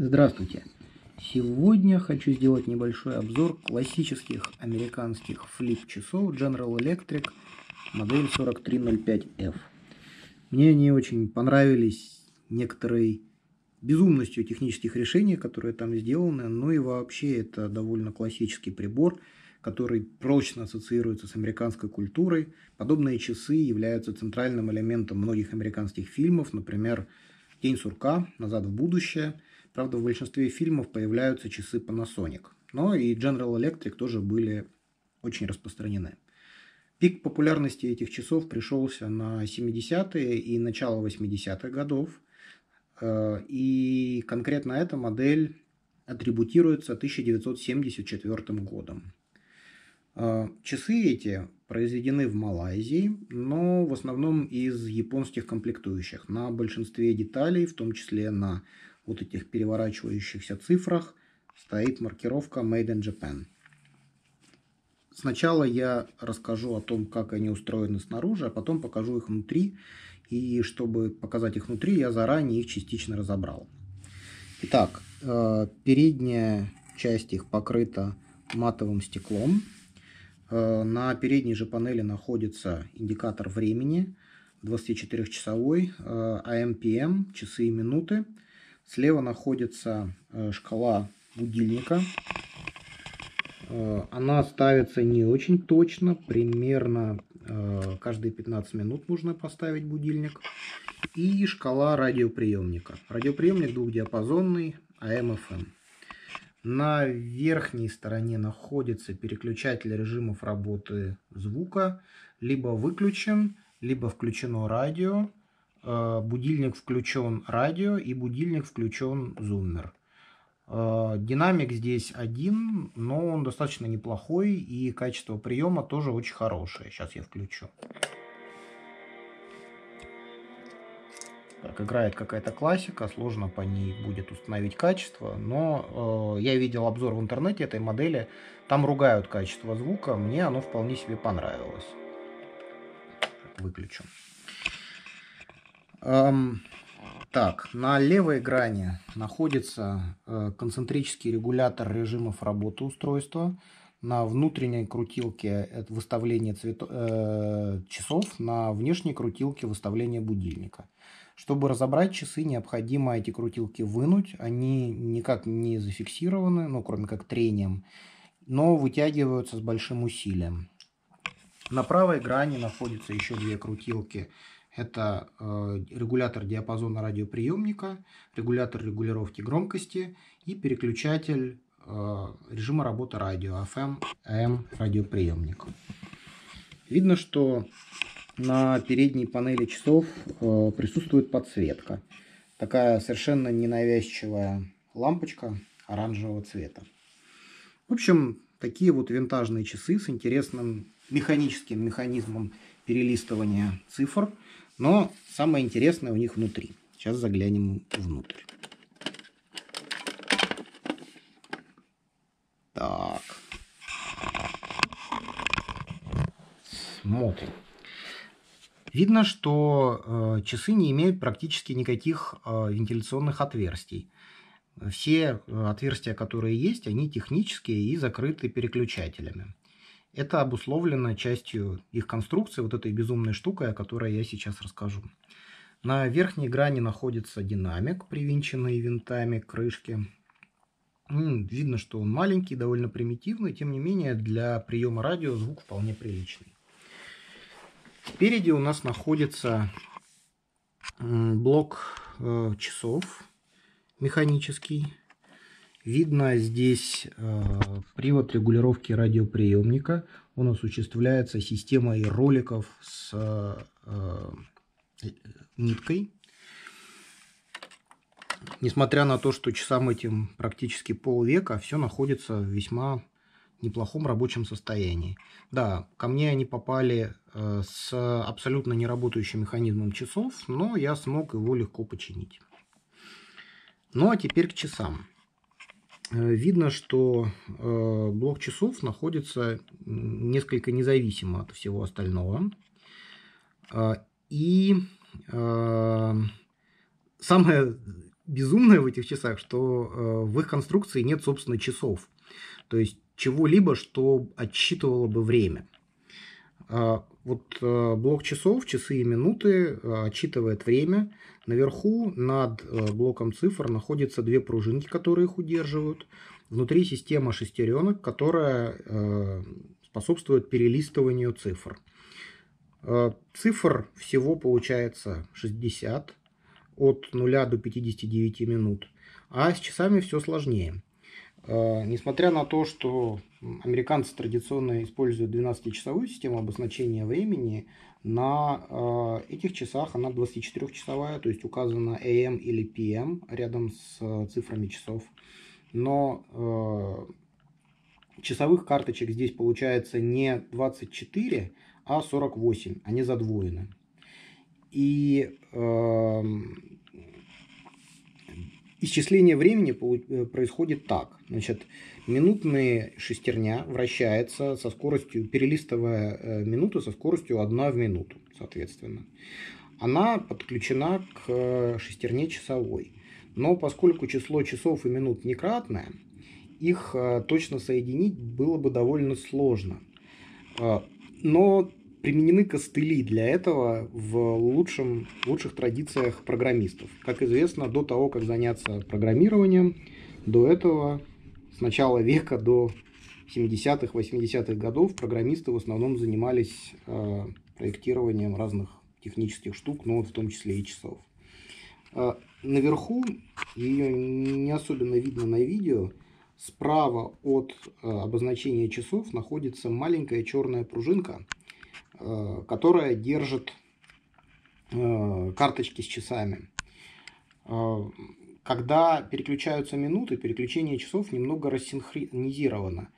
Здравствуйте! Сегодня хочу сделать небольшой обзор классических американских флип-часов General Electric модель 4305F. Мне они очень понравились некоторой безумностью технических решений, которые там сделаны, ну и вообще это довольно классический прибор, который прочно ассоциируется с американской культурой. Подобные часы являются центральным элементом многих американских фильмов, например, «День сурка», «Назад в будущее», Правда, в большинстве фильмов появляются часы Panasonic. Но и General Electric тоже были очень распространены. Пик популярности этих часов пришелся на 70-е и начало 80-х годов. Э, и конкретно эта модель атрибутируется 1974 годом. Э, часы эти произведены в Малайзии, но в основном из японских комплектующих. На большинстве деталей, в том числе на вот этих переворачивающихся цифрах стоит маркировка Made in Japan. Сначала я расскажу о том, как они устроены снаружи, а потом покажу их внутри. И чтобы показать их внутри, я заранее их частично разобрал. Итак, э, передняя часть их покрыта матовым стеклом. Э, на передней же панели находится индикатор времени 24-часовой, AMPM, э, а часы и минуты. Слева находится э, шкала будильника. Э, она ставится не очень точно, примерно э, каждые 15 минут нужно поставить будильник. И шкала радиоприемника. Радиоприемник двухдиапазонный AM-FM. На верхней стороне находится переключатель режимов работы звука. Либо выключен, либо включено радио. Э, будильник включен радио и будильник включен зуммер. Э, динамик здесь один, но он достаточно неплохой и качество приема тоже очень хорошее. Сейчас я включу. Так, играет какая-то классика, сложно по ней будет установить качество, но э, я видел обзор в интернете этой модели, там ругают качество звука, мне оно вполне себе понравилось. Выключу. Эм, так, на левой грани находится э, концентрический регулятор режимов работы устройства. На внутренней крутилке это выставление цвет... э, часов, на внешней крутилке выставление будильника. Чтобы разобрать часы, необходимо эти крутилки вынуть. Они никак не зафиксированы, ну, кроме как трением, но вытягиваются с большим усилием. На правой грани находятся еще две крутилки это э, регулятор диапазона радиоприемника, регулятор регулировки громкости и переключатель э, режима работы радио, FM, AM радиоприемник. Видно, что на передней панели часов э, присутствует подсветка. Такая совершенно ненавязчивая лампочка оранжевого цвета. В общем, такие вот винтажные часы с интересным механическим механизмом перелистывания цифр, но самое интересное у них внутри. Сейчас заглянем внутрь. Так. Смотрим. Видно, что э, часы не имеют практически никаких э, вентиляционных отверстий. Все э, отверстия, которые есть, они технические и закрыты переключателями. Это обусловлено частью их конструкции, вот этой безумной штукой, о которой я сейчас расскажу. На верхней грани находится динамик, привинченный винтами к крышке. Видно, что он маленький, довольно примитивный, тем не менее для приема радио звук вполне приличный. Спереди у нас находится блок э, часов механический, Видно здесь э, привод регулировки радиоприемника. Он осуществляется системой роликов с э, э, ниткой. Несмотря на то, что часам этим практически полвека, все находится в весьма неплохом рабочем состоянии. Да, ко мне они попали э, с абсолютно неработающим механизмом часов, но я смог его легко починить. Ну а теперь к часам. Э, видно, что э, блок часов находится несколько независимо от всего остального. Э, и самое безумное в этих часах, что в их конструкции нет, собственно, часов. То есть чего-либо, что отсчитывало бы время. Вот э, блок часов, часы и минуты э, отчитывает время. Наверху над э, блоком цифр находятся две пружинки, которые их удерживают. Внутри система шестеренок, которая способствует перелистыванию цифр. Цифр всего получается 60 от 0 до 59 минут. А с часами все сложнее. Э, несмотря на то, что американцы традиционно используют 12-часовую систему обозначения времени, на э, этих часах она 24-часовая, то есть указано AM или PM рядом с э, цифрами часов. Но часовых карточек здесь получается не 24, а 48, они задвоены. И эм, Исчисление времени э, происходит так. Значит, минутная шестерня вращается со скоростью, перелистывая э, минуту со скоростью 1 в минуту, соответственно. Она подключена к э, шестерне часовой. Но поскольку число часов и минут некратное, их точно соединить было бы довольно сложно. Но применены костыли для этого в лучшем, лучших традициях программистов. Как известно, до того, как заняться программированием, до этого, с начала века до 70-х, 80-х годов программисты в основном занимались э, проектированием разных технических штук, но ну, в том числе и часов. Э, наверху, ее не особенно видно на видео, справа от э, обозначения часов находится маленькая черная пружинка – Э, которая держит э, карточки с часами. Э, когда переключаются минуты, переключение часов немного рассинхронизировано.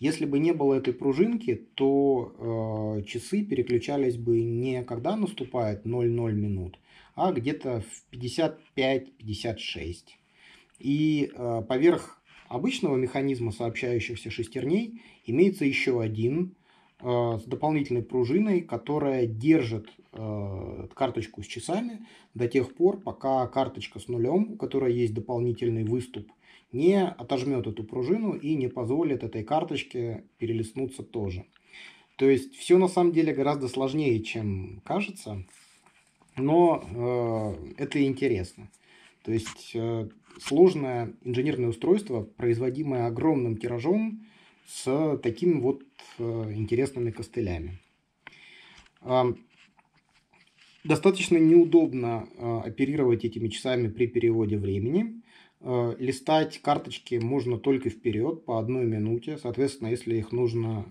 Если бы не было этой пружинки, то э, часы переключались бы не когда наступает 0,0 минут, а где-то в 55-56. И э, поверх обычного механизма сообщающихся шестерней имеется еще один Э, с дополнительной пружиной, которая держит э, карточку с часами до тех пор, пока карточка с нулем, у которой есть дополнительный выступ, не отожмет эту пружину и не позволит этой карточке перелистнуться тоже. То есть все на самом деле гораздо сложнее, чем кажется, но э, это интересно. То есть сложное инженерное устройство, производимое огромным тиражом, с такими вот э, интересными костылями. А, достаточно неудобно э, оперировать этими часами при переводе времени. Э, листать карточки можно только вперед по одной минуте. Соответственно, если их нужно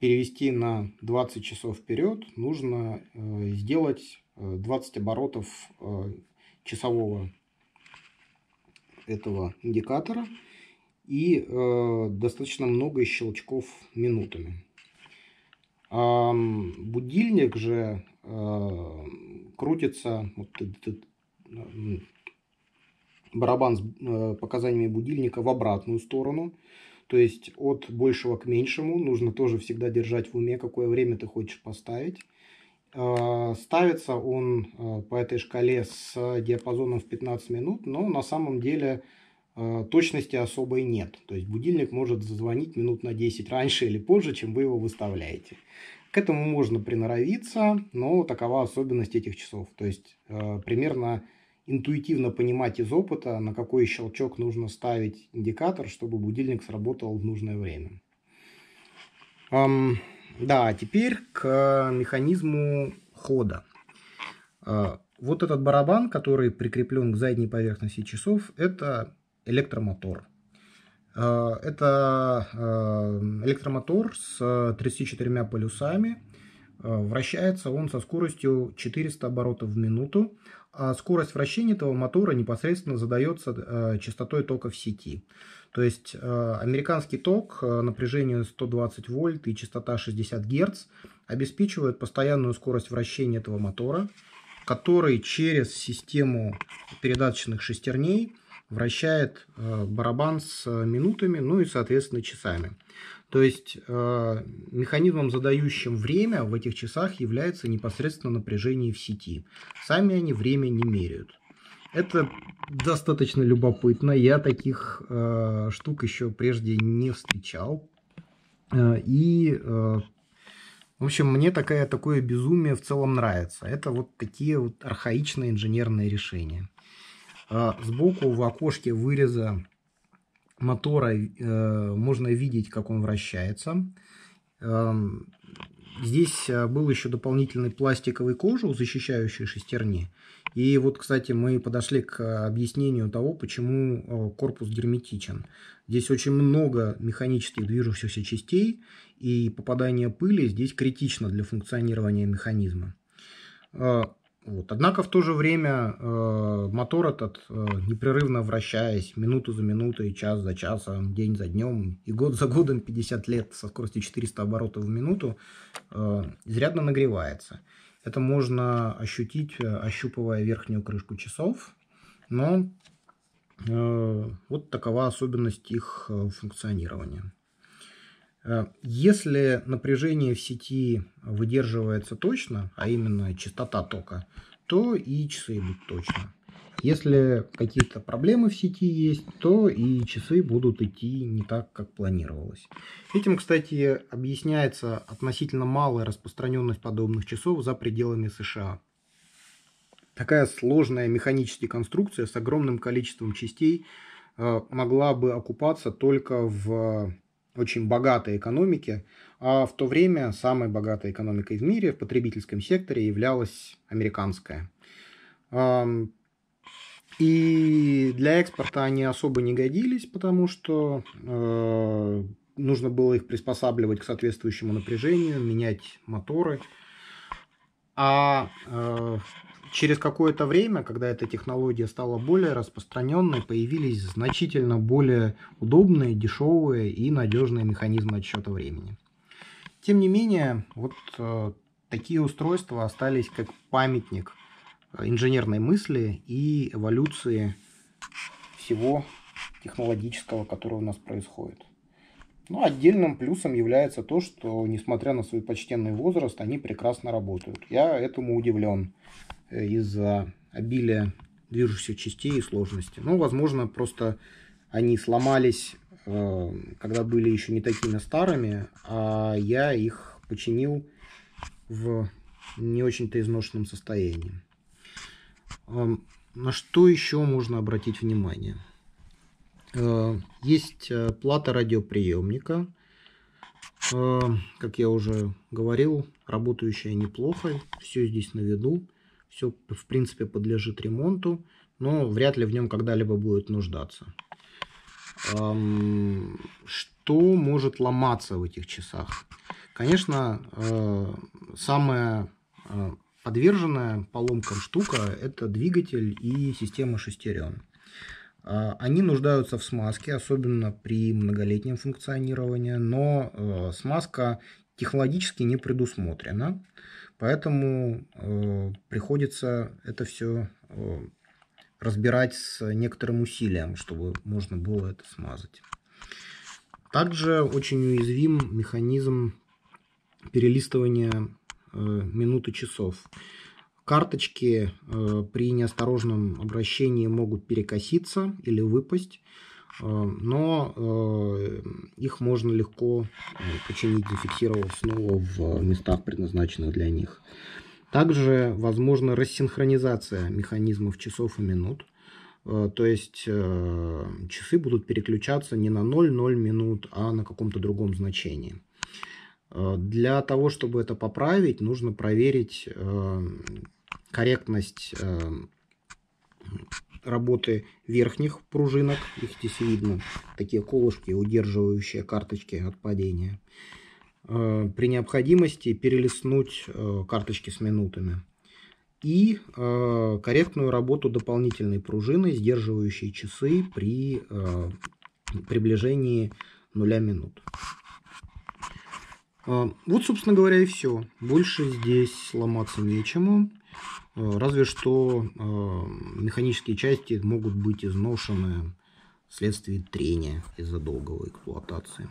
перевести на 20 часов вперед, нужно сделать 20 оборотов часового этого индикатора и э, достаточно много щелчков минутами. А будильник же э, крутится, вот этот барабан с э, показаниями будильника в обратную сторону. То есть от большего к меньшему нужно тоже всегда держать в уме, какое время ты хочешь поставить. Э, ставится он э, по этой шкале с диапазоном в 15 минут, но на самом деле а, точности особой нет. То есть будильник может зазвонить минут на 10 раньше или позже, чем вы его выставляете. К этому можно приноровиться, но такова особенность этих часов. То есть а, примерно интуитивно понимать из опыта, на какой щелчок нужно ставить индикатор, чтобы будильник сработал в нужное время. да, а теперь к механизму хода. вот этот барабан, который прикреплен к задней поверхности часов, это электромотор. Э, это э, электромотор с 34 полюсами. Э, вращается он со скоростью 400 оборотов в минуту. А скорость вращения этого мотора непосредственно задается частотой тока в сети. То есть американский ток, напряжение 120 вольт и частота 60 Гц обеспечивают постоянную скорость вращения этого мотора – который через систему передаточных шестерней вращает э, барабан с э, минутами, ну и, соответственно, часами. То есть э, механизмом, задающим время в этих часах является непосредственно напряжение в сети. Сами они время не меряют. Это достаточно любопытно. Я таких штук еще прежде не встречал. И в общем, мне такая, такое безумие в целом нравится. Это вот такие вот архаичные инженерные решения. А, сбоку в окошке выреза мотора э, можно видеть, как он вращается. Эм, здесь э, был еще дополнительный пластиковый кожух, защищающий шестерни. И вот, кстати, мы подошли к э, объяснению того, почему э, корпус герметичен. Здесь очень много механических движущихся частей, и попадание пыли здесь критично для функционирования механизма. Э, вот. Однако в то же время э, мотор этот, э, непрерывно вращаясь минуту за минутой, час за часом, день за днем и год за годом 50 лет со скоростью 400 оборотов в минуту, э, изрядно нагревается. Это можно ощутить, э, ощупывая верхнюю крышку часов. Но э, вот такова особенность их э, функционирования. Если напряжение в сети выдерживается точно, а именно частота тока, то и часы идут точно. Если какие-то проблемы в сети есть, то и часы будут идти не так, как планировалось. Этим, кстати, объясняется относительно малая распространенность подобных часов за пределами США. Такая сложная механическая конструкция с огромным количеством частей э, могла бы окупаться только в очень богатой экономике, а в то время самой богатой экономикой в мире в потребительском секторе являлась американская. И для экспорта они особо не годились, потому что э, нужно было их приспосабливать к соответствующему напряжению, менять моторы. А э, через какое-то время, когда эта технология стала более распространенной, появились значительно более удобные, дешевые и надежные механизмы отсчета времени. Тем не менее, вот э, такие устройства остались как памятник – инженерной мысли и эволюции всего технологического, которое у нас происходит. Но ну, отдельным плюсом является то, что, несмотря на свой почтенный возраст, они прекрасно работают. Я этому удивлен э, из-за обилия движущихся частей и сложности. Ну, возможно, просто они сломались, э, когда были еще не такими старыми, а я их починил в не очень-то изношенном состоянии. На что еще можно обратить внимание? Э, есть э, плата радиоприемника, э, как я уже говорил, работающая неплохо, все здесь на виду, все в принципе подлежит ремонту, но вряд ли в нем когда-либо будет нуждаться. Что может ломаться в этих часах? Конечно, самое Подверженная поломкам штука – это двигатель и система шестерен. А, они нуждаются в смазке, особенно при многолетнем функционировании, но э, смазка технологически не предусмотрена, поэтому э, приходится это все э, разбирать с некоторым усилием, чтобы можно было это смазать. Также очень уязвим механизм перелистывания Э, минут часов. Карточки э, при неосторожном обращении могут перекоситься или выпасть, э, но их можно легко починить, зафиксировав снова в местах, предназначенных для них. Также возможна рассинхронизация механизмов часов и минут. То есть часы будут переключаться не на 0 0 минут, а на каком-то другом значении. Э, для того, чтобы это поправить, нужно проверить э, корректность э, работы верхних пружинок. Их здесь видно, такие колышки, удерживающие карточки от падения. При необходимости перелистнуть карточки с минутами. И корректную работу дополнительной пружины, сдерживающей часы при приближении нуля минут. А, вот, собственно говоря, и все. Больше здесь ломаться нечему. А, разве что а, механические части могут быть изношены вследствие трения из-за долгого эксплуатации.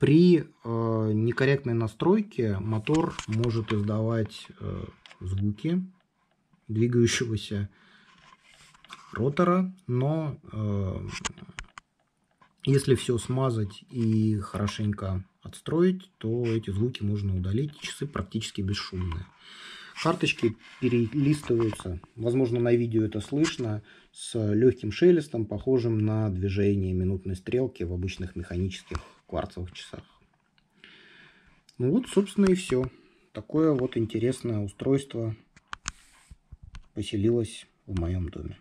При некорректной настройке мотор может издавать звуки двигающегося ротора, но если все смазать и хорошенько подстроить, то эти звуки можно удалить. Часы практически бесшумные. Карточки перелистываются, возможно, на видео это слышно, с легким шелестом, похожим на движение минутной стрелки в обычных механических кварцевых часах. Ну вот, собственно, и все. Такое вот интересное устройство поселилось в моем доме.